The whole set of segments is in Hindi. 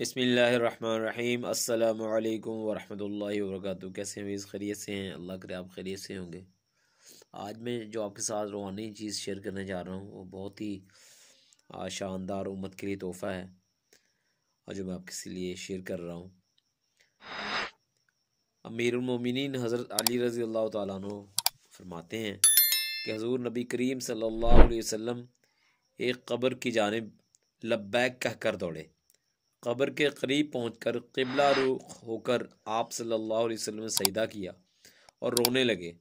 बसमीम् अल्लाम वरहमल वर्क कैसे हैं इस खरीत से हैं अल्लाह करे आप खरीत से होंगे आज मैं जो आपके साथ रूहानी चीज़ शेयर करने जा रहा हूँ वो बहुत ही शानदार उम्मत के लिए तोहफ़ा है और जो मैं आपके लिए शेयर कर रहा हूँ अमीरमिन हज़रत अली रज़ी अल्लाह तु फरमाते हैं कि हजूर नबी करीम सल्लल्लाहु अलैहि वसल्लम एक कब्र की जानब लब्बैक कह कर दौड़े कब्र के करीब पहुँच कर किबला रुख होकर आप सल्लल्लाहु अलैहि वसल्लम ने सजदा किया और रोने लगे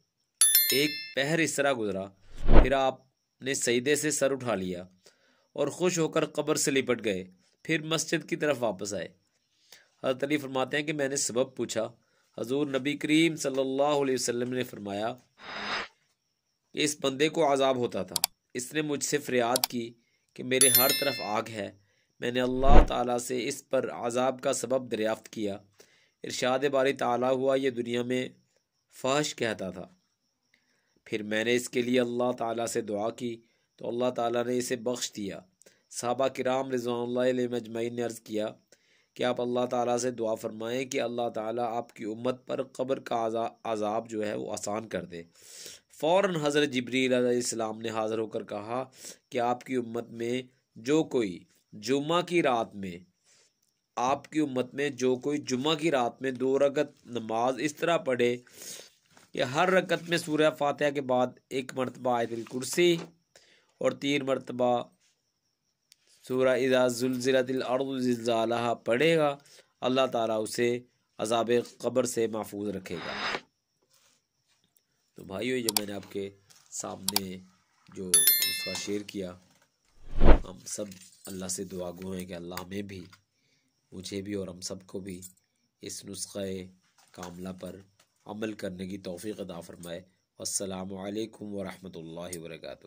एक पहर इस तरह गुजरा फिर आपने सजदे से सर उठा लिया और खुश होकर कब्र से लिपट गए फिर मस्जिद की तरफ वापस आए हजरत अली फरमाते हैं कि मैंने सबब पूछा हजूर नबी करीम सल्लल्लाहु अलैहि वसल्लम ने फरमाया कि इस बंदे को आज़ाब होता था इसने मुझसे फरियाद की कि मेरे हर तरफ आग है मैंने अल्लाह ताला से इस पर आज़ाब का सबब दरियाफ़त किया इरशाद बारी ताला हुआ ये दुनिया में फहश कहता था फिर मैंने इसके लिए अल्लाह ताला से दुआ की तो अल्लाह ताला ने इसे बख्श दिया साहबा कराम रिजवान मजमैन ने अर्ज़ किया कि आप अल्लाह ताला से दुआ फरमाएं कि अल्लाह ताला आपकी उम्मत पर कब्र का अजाब जो है वो आसान कर दे फ़ौर हज़रत जबरील ने हाज़िर होकर कहा कि आपकी उम्मत में जो कोई जुम्मा की रात में आपकी उम्मत में जो कोई जुम्मा की रात में दो रगत नमाज इस तरह पढ़े कि हर रगत में सूर्य फातह के बाद एक मरतबा आयत कुर्सी और तीन मरतबा सूर्य इजाजुलज़िलतिलज़ाला पढ़ेगा अल्लाह ताला उसे अजाब कब्र से महफूज रखेगा तो भाइयों ये मैंने आपके सामने जो उसका शेयर किया हम सब अल्लाह से दुआ गो हैं कि अल्लाह हमें भी मुझे भी और हम सब को भी इस नुस्ख़े कामला पर अमल करने की तोफ़ी अदा फ़रमाए असलकम वरहमल वर्का